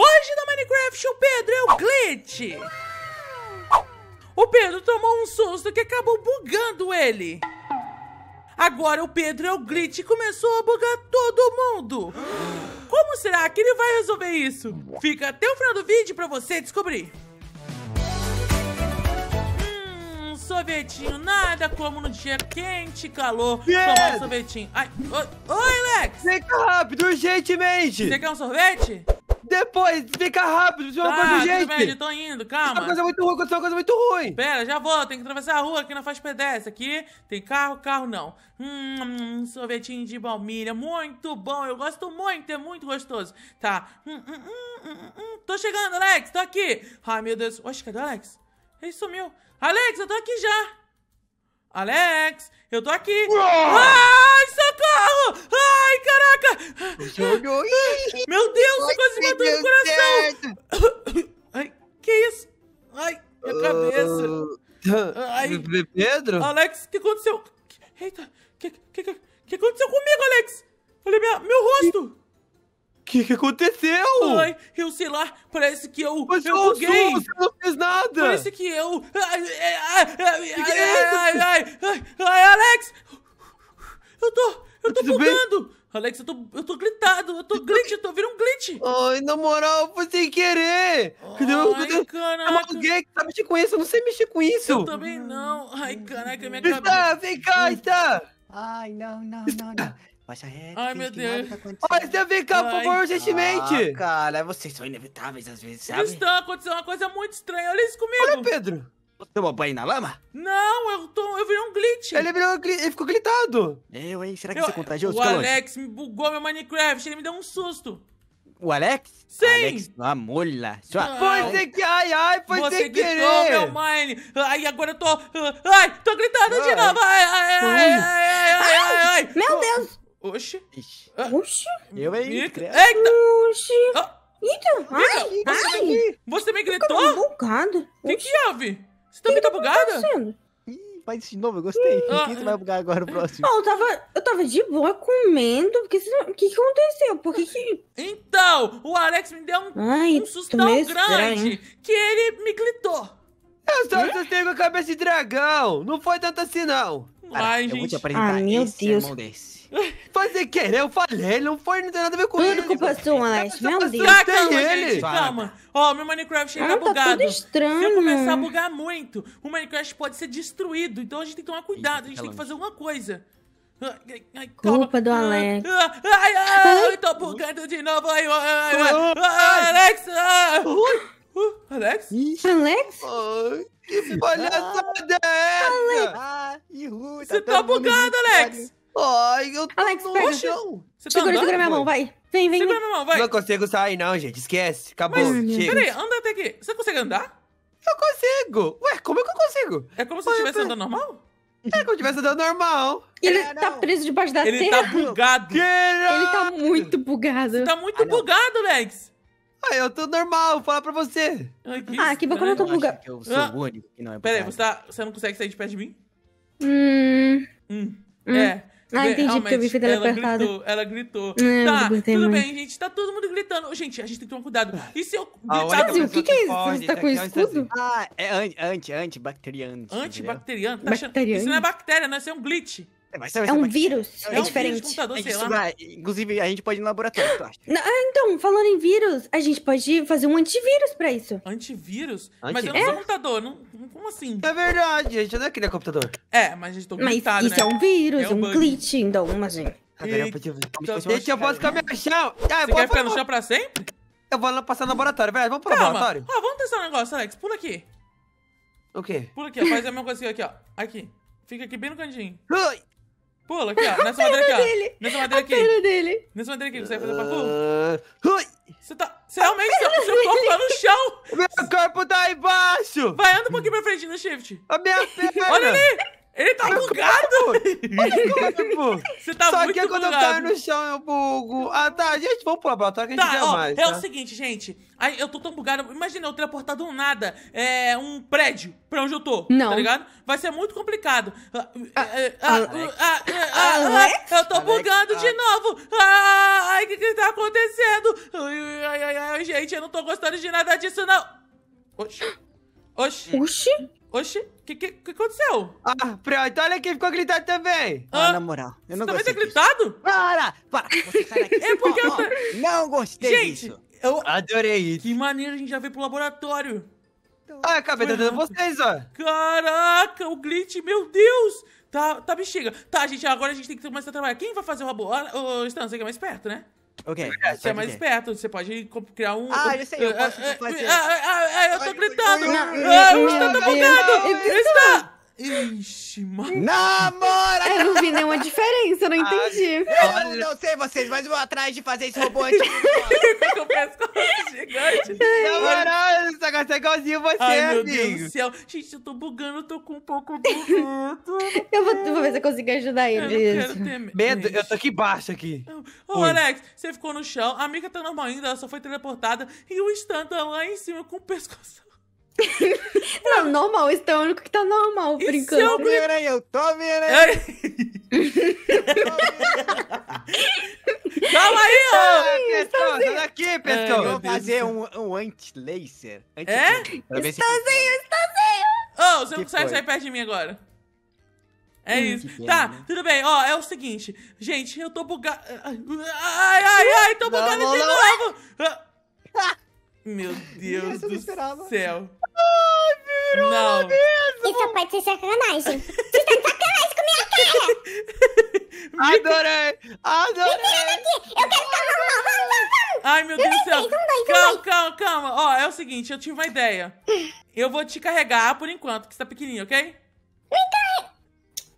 Hoje no Minecraft o Pedro é o Glitch. O Pedro tomou um susto que acabou bugando ele. Agora o Pedro é o glitch e começou a bugar todo mundo. Como será que ele vai resolver isso? Fica até o final do vídeo pra você descobrir. Hum, sorvetinho, nada como no dia quente, calor. Yeah. Tomar sorvetinho. Ai, oi, oi, Lex! Fica rápido, urgentemente! Você quer um sorvete? Depois, fica rápido, isso é tá, coisa gente? Bem, eu tô indo, calma. é uma coisa muito ruim, aconteceu é uma coisa muito ruim. Pera, já vou, tem que atravessar a rua aqui na faixa pedestre. Aqui tem carro, carro não. Hum, hum, sorvetinho de baunilha, muito bom, eu gosto muito, é muito gostoso. Tá, hum hum, hum, hum, hum, tô chegando, Alex, tô aqui. Ai, meu Deus, oxe, cadê o Alex? Ele sumiu. Alex, eu tô aqui já. Alex, eu tô aqui. Ai, socorro! Ai, caraca! Meu Deus, que coisa bebê Pedro? Alex, o que aconteceu? Eita, o que, que, que, que, aconteceu comigo, Alex? Olha minha, meu rosto! O que, que aconteceu? Ai, eu sei lá, parece que eu. Mas eu buguei! Você não fez nada! Parece que eu. Ai, ai, ai, ai, é ai, ai, ai, ai, Alex! Eu tô. Eu tô bugando! Alex, eu tô, eu tô gritado, eu tô então, glitch, eu tô virando um glitch. Ai, na moral, foi sem querer. Ai, caraca. Alguém que sabe tá mexer com isso, eu não sei mexer com isso. Eu também não. Ai, caraca, minha cabeça. Está, vem cá, está. Ai, não, não, não, não. Baixa reto. Ai, meu Deus. Olha, vem cá, por favor, urgentemente. Ah, cara, vocês são inevitáveis às vezes, sabe? Está acontecendo uma coisa muito estranha, olha isso comigo. Olha, Pedro. Você tomou uma banho na lama? Não, eu tô. Eu virei um glitch. Ele, virou, ele ficou glitado. Eu, hein? Será que eu, você é contagioso? O Alex me bugou meu Minecraft, ele me deu um susto. O Alex? Sim! Alex, uma mola. Sua... Foi sem que... Ai, ai, foi Você sem querer. Você gritou, meu mine. Ai, agora eu tô... Ai, tô gritando ai. de ah, é. novo. Ai, ai, ai, ai, ai, ai, ai, ai. Meu Deus. Oxi. Ah. Oxi. Eu aí. Ah. Eita. Eita. Oxi. Eita. Ai, ai. Você me gritou? Tô bugado. O que que houve? Você também tá bugada? Tá faz isso faz de novo, eu gostei. Ah. Quem vai bugar agora o próximo? eu tava, eu tava de boa comendo. Porque o que, que aconteceu? Por que, que... Então, o Alex me deu um, Ai, um susto tão grande estranho. que ele me gritou. Eu só assustei com a cabeça de dragão. Não foi tanto assim, não. Cara, Ai, eu gente. vou te apresentar meu esse Deus. desse foi sem é querer, eu falei, não foi, não tem nada a ver com Tudo ele. Tudo culpa sua, Alex, meu Deus. Ah, calma, ele. gente, calma. Ó, oh, meu Minecraft ainda ah, tá bugado. Tá estranho. Se eu começar a bugar muito, o Minecraft pode ser destruído, então a gente tem que tomar cuidado, a gente tá tem que fazer alguma coisa. Ai, ai, Culpa do ah, Alex. Ah, ai, ai, tô bugando de novo. Ai, ai, ai, ai. Alex! Ah. Uh, Alex? Alex? Que palhaçada é essa? Alex! Você tá bugado, Alex! Ai, eu tô Alex, pega. Você tá Segura, segura minha mão, vai. Vem, vem, Segura vem. minha mão, vai. Não consigo sair não, gente. Esquece. Acabou. Mas, Chega. peraí, anda até aqui. Você consegue andar? Eu consigo. Ué, como é que eu consigo? É como se eu estivesse andando normal? É como se tivesse andando normal. Ele É, tá preso debaixo da Ele tá terra. tá bugado. Ele tá muito bugado. Tá muito Ah, bugado, Lex. Ah, eu tô normal, vou falar pra você. Ai, Ah, que bom que eu não tô- bugado. que eu sou o ah, único que não é Peraí, você, tá, você não consegue sair de perto de mim? Hum entendi que eu vi ela, ela Gritou, ela gritou. tá, tudo mais. bem, gente. Tá todo mundo gritando. Gente, a gente tem que tomar cuidado. E se eu gritar... o que, que é isso? Você tá né, com é escudo? Ah, é antibacteriano. Antibacteriano? Tá achando... Isso não é bactéria, né? Isso é um glitch. É, é, é um é vírus, é, é um diferente. Vírus computador, sei lá. Vai, inclusive, a gente pode ir no laboratório, tu acha? Não, ah, então, falando em vírus, a gente pode fazer um antivírus pra isso. Antivírus? Mas eu não sou é. computador, não, como assim? É verdade, a gente não é aquele computador. É, mas a gente tá Mas isso né? é um vírus, é um, um glitch, então, imagina. Gente, eu posso ficar chão. Ah, Você quer ficar no chão pra sempre? Eu vou passar no laboratório, velho. Vamos pro Calma. laboratório? Ó, vamos testar um negócio, Alex. Pula aqui. O quê? Pula aqui, Faz a mesma coisa aqui, ó. Aqui. Fica aqui bem no cantinho. Ui. Pula aqui, ó. Nessa madeira aqui, ó. Nessa madeira aqui. Nessa madeira aqui, você vai fazer parkour? Ah, você tá. Você realmente. Seu, seu corpo tá no chão! O meu corpo tá embaixo! Vai, anda um pouquinho pra frente no shift. A minha perna! Olha ali! Ele tá pô. Desculpa, pô. Você tá Só que quando bugado. eu caio no chão, eu bugo. Ah, tá, gente, vamos pro laboratório que a gente quer tá, ó, mais. É tá? o seguinte, gente. Eu tô tão bugado. Imagina eu teleportar do nada é, um prédio pra onde eu tô. Tá não. Tá ligado? Vai ser muito complicado. Eu tô bugando de ah. novo. Ah, ai, o que que tá acontecendo? Ai, ai, ai, gente, eu não tô gostando de nada disso, não. Oxi. Oxi. Oxi? Oxi, o que, que, que, aconteceu? Ah, pronto, olha quem ficou gritando também. Ah, ah na moral, eu não gostei. Você também tá gritado? Disso. Para, para, você É porque eu... Não gostei Gente, disso. eu... Adorei isso. Que maneiro, a gente já veio pro laboratório. Ah, acabei dando vocês, ó. Caraca, o glitch, meu Deus. Tá, tá, bexiga. Tá, gente, agora a gente tem que começar a trabalhar. Quem vai fazer o robô? Ah, ô, Stan, você que é mais perto, né? Ok. Você é mais esperto, você pode criar um. Ah, eu sei, eu posso fazer. Ah, eu tô gritando! Ah, o está tá bugado! Está! Ixi, mano. Namora! Eu é, não vi nenhuma diferença, não entendi. eu não sei vocês, mas eu vou atrás de fazer esse robô antigo. Com o pescoço gigante. Namora, essa é igualzinho você, Ai, meu amigo. Deus do céu. Gente, eu tô bugando, eu tô com um pouco de medo. eu, vou, vou ver se eu consigo ajudar ele. Eu ter... medo. eu tô aqui embaixo aqui. Ô, Oi. Alex, você ficou no chão, a amiga tá normal ainda, ela só foi teleportada e o Stan tá lá em cima com o pescoço não, normal, esse é o único que tá normal, brincando esse é enquanto. Vendo tá aí, eu tô vendo aí. É. Calma aí, ó. Pescão, aqui, Pescão. Eu vou fazer um, um anti-laser. Anti é? Estonzinho, estonzinho. Ô, oh, você não sai, sai perto de mim agora. É hum, isso. Pena, tá, né? tudo bem. Ó, é o seguinte. Gente, eu tô bugado. Ai, ai, ai, tô bugado não, de não, novo. Meu Deus do céu. Ai, virou não. Mesmo. Isso pode ser sacanagem. Você tá de sacanagem com a minha cara. Adorei, adorei. Me tirando aqui, eu quero tomar uma, vamos, vamos, vamos. Ai, meu Deus do céu. Um, dois, calma, um, calma, calma. Ó, é o seguinte, eu tive uma ideia. Eu vou te carregar por enquanto, que você tá pequenininho, ok? Me carrega.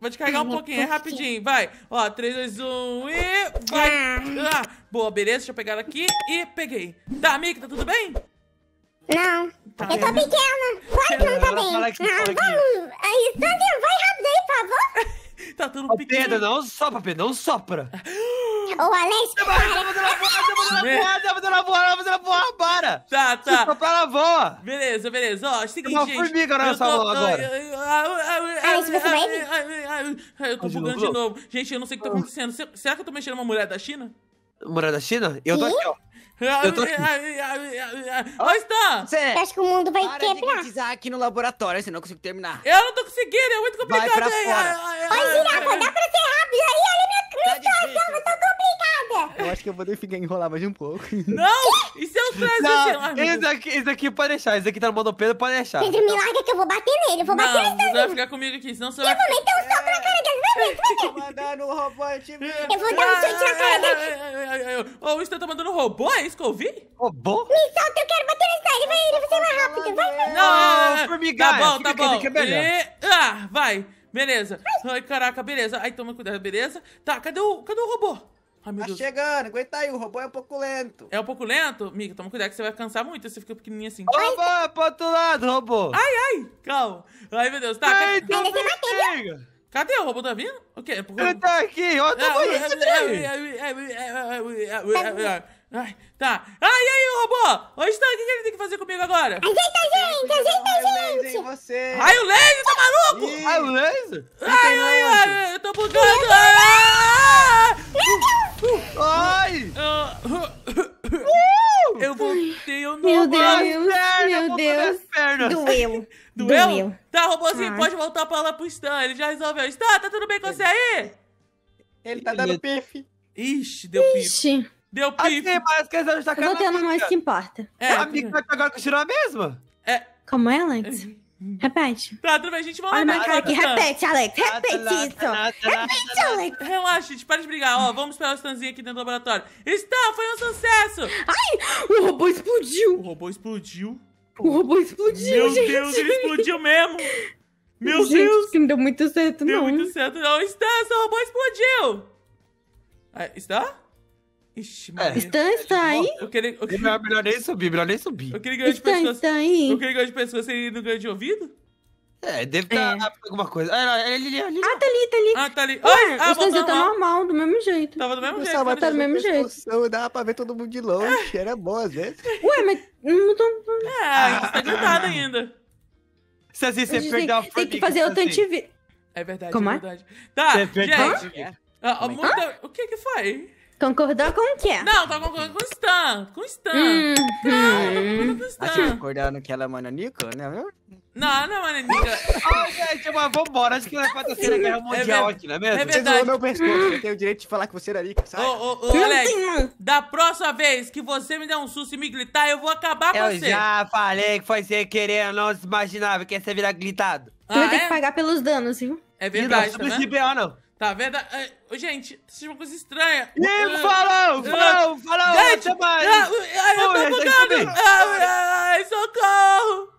Vou te carregar Ai, um pouquinho, é rapidinho. Vai. Ó, 3, 2, 1 e. Vai. Ah. Ah, boa, beleza? Deixa eu pegar aqui e peguei. Tá, amiga, tá tudo bem? Não. Tá eu é tô vendo? pequena. Claro que não tá bem. Fala que ah, vamos. Aí, Sandrinho, tá vai rápido aí, por favor. tá tudo pequeno. Pedro, não sopra, Pedro, não sopra. Ô, Alex, para. Vai fazer na voa, vai fazer na voa, para. Tá, tá. Se soprar, ela voa. Beleza, beleza. Ó, é seguinte, gente. Uma formiga na nossa mão agora. Alex, você vai? Eu tô bugando de novo. Gente, eu não sei o que tá acontecendo. Será que eu tô mexendo uma mulher da China? Mulher da China? Eu tô aqui, ó. Eu Onde está? Você... acho que o mundo vai Para quebrar. Para aqui no laboratório, senão eu consigo terminar. Eu não tô conseguindo, é muito complicado. Vai pra fora. Vai, girafa, dá pra ser rápido aí? Olha minha cruz, tá eu tô complicada. Eu acho que eu vou ter ficar enrolar mais um pouco. Não, isso é um trazer, sei Esse aqui esse pode deixar, esse aqui tá no modo Pedro, pode deixar. Pedro, me larga que eu vou bater nele, eu vou não, bater nele. Não, você vai ficar comigo aqui, senão você vai... Eu também tô mandando um robô antigo. Eu vou dar um chute na cara dele. Ô, o Stan tá mandando robô? É isso que eu ouvi? Robô? Me solta, eu quero bater nele. Ele vai, ele vai ser mais rápido. Vai, vai. Não, é, é, é. formiga. Tá bom, tá bom. E... Ah, vai. Beleza. Ai, caraca, beleza. Ai, toma cuidado, beleza. Tá, cadê o, cadê o robô? Ai, tá Deus. chegando, aguenta aí, o robô é um pouco lento. É um pouco lento? Mica. toma cuidado que você vai cansar muito se você fica pequenininho assim. robô, pro outro lado, robô. Ai, ai, calma. Ai, meu Deus, tá. Ai, cadê... Então, Cadê o robô tá vindo? O quê? Porque... Ele tá aqui, ó, tá Ai, tá. Ah, e aí, robô? Onde tá? O que ele tem que fazer comigo agora? Ajeita a gente, ajeita a gente! Você. Ai, o laser, tá maluco? Ai, o laser? Ai, ai, ai, eu tô bugando. Ah! Ai! Ah! eu voltei, eu não Meu Deus, meu Deus. Doeu. Doeu. Doeu? Tá, robôzinho, assim, ah. pode voltar pra lá pro Stan, ele já resolveu. Stan, tá tudo bem com você aí? Ele tá dando pife. Ixi, deu pife. Ixi. Deu assim, pife. Assim, mas que eles estão Eu mais que importa. É, a amiga agora continua a mesma? É. Como é, Alex? É. Repete. Tá, tudo bem, a gente vai Olha lá. Olha aqui, repete, Alex. Repete isso. Repete, Alex. Relaxa, gente, para de brigar. Ó, vamos esperar o Stanzinho aqui dentro do laboratório. Stan, foi um sucesso! Ai, o robô explodiu. O robô explodiu. O robô explodiu, Meu gente. Deus, ele explodiu mesmo. Meu gente, Deus. que não deu muito certo, deu não. Deu muito certo, não. Stan, seu robô explodiu. Ah, está? Ixi, é. Maria. Stan está aí? Eu queria, eu queria... É melhor nem subir, melhor nem subir. Eu queria ganhar de Stan Está aí? Eu queria ganhar de pescoço e não ganhou de ouvido? É, deve estar é. alguma coisa. Ah, ele, ele, ah, tá ali, tá ali. Ah, tá ali. Ué, ah, os dois tá normal. do mesmo jeito. Tava do mesmo jeito. Tava tá do mesmo jeito. Não dava pra ver todo mundo de longe, era bom às vezes. Ué, mas não tô... É, ah, tá adiantado ainda. Se assim, você perdeu a Tem que fazer o tanto É verdade, Como é, é? verdade. Tá, gente. Ah, ah, o que que foi? Concordou com o quê? Não, tá concordando com o Stan. Com o Stan. Hum. hum. Tá não, com o Stan. Acho concordando que ela é mananica, né? Não, não é mananico. Ai, ah, gente, mas vambora. Acho que na quarta terceira guerra é mundial é aqui, não é mesmo? É verdade. Você meu pescoço. Eu tenho o direito de falar que você era é rico, sabe? Ô, ô, ô, Alex, da próxima vez que você me der um susto e me gritar, eu vou acabar eu com você. Eu já falei que foi sem querer. Eu não imaginava que ia ser virar gritado. Tu ah, vai é? ter que pagar pelos danos, viu? É verdade, né? não, não né? Não, não. Tá vendo? É, gente, isso é uma coisa estranha. Ih, ah, falou, ah, falou, falou, gente, até mais. Uh, eu tô bugando. Ai, socorro.